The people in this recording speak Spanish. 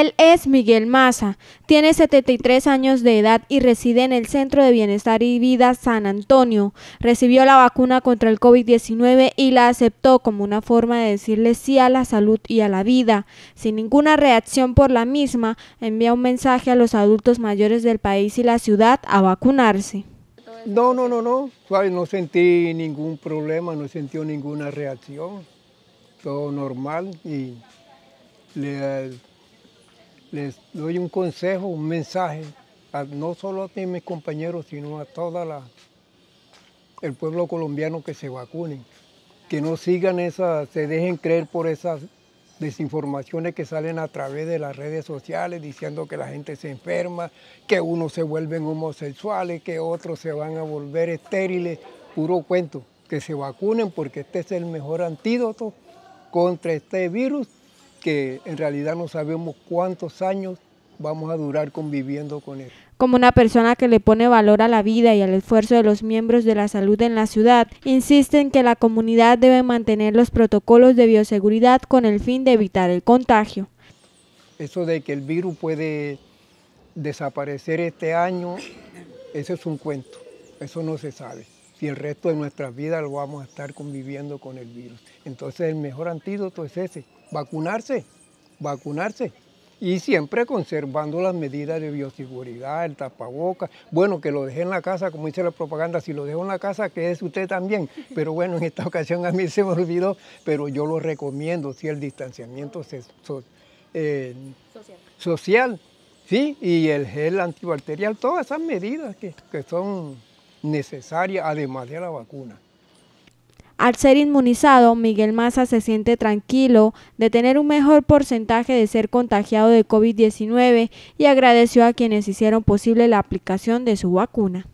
Él es Miguel Maza, tiene 73 años de edad y reside en el Centro de Bienestar y Vida San Antonio. Recibió la vacuna contra el COVID-19 y la aceptó como una forma de decirle sí a la salud y a la vida. Sin ninguna reacción por la misma, envía un mensaje a los adultos mayores del país y la ciudad a vacunarse. No, no, no, no. No sentí ningún problema, no sentí ninguna reacción. Todo normal y le les doy un consejo, un mensaje, no solo a ti, mis compañeros, sino a todo el pueblo colombiano que se vacunen, que no sigan esas, se dejen creer por esas desinformaciones que salen a través de las redes sociales diciendo que la gente se enferma, que unos se vuelven homosexuales, que otros se van a volver estériles, puro cuento, que se vacunen porque este es el mejor antídoto contra este virus que en realidad no sabemos cuántos años vamos a durar conviviendo con él. Como una persona que le pone valor a la vida y al esfuerzo de los miembros de la salud en la ciudad, insisten que la comunidad debe mantener los protocolos de bioseguridad con el fin de evitar el contagio. Eso de que el virus puede desaparecer este año, eso es un cuento, eso no se sabe. Y el resto de nuestras vidas lo vamos a estar conviviendo con el virus. Entonces el mejor antídoto es ese, vacunarse, vacunarse. Y siempre conservando las medidas de bioseguridad, el tapabocas. Bueno, que lo deje en la casa, como dice la propaganda, si lo dejo en la casa, que es usted también. Pero bueno, en esta ocasión a mí se me olvidó, pero yo lo recomiendo, si el distanciamiento eh, social. sí, y el gel antibacterial, todas esas medidas que, que son necesaria además de la vacuna. Al ser inmunizado, Miguel Maza se siente tranquilo de tener un mejor porcentaje de ser contagiado de COVID-19 y agradeció a quienes hicieron posible la aplicación de su vacuna.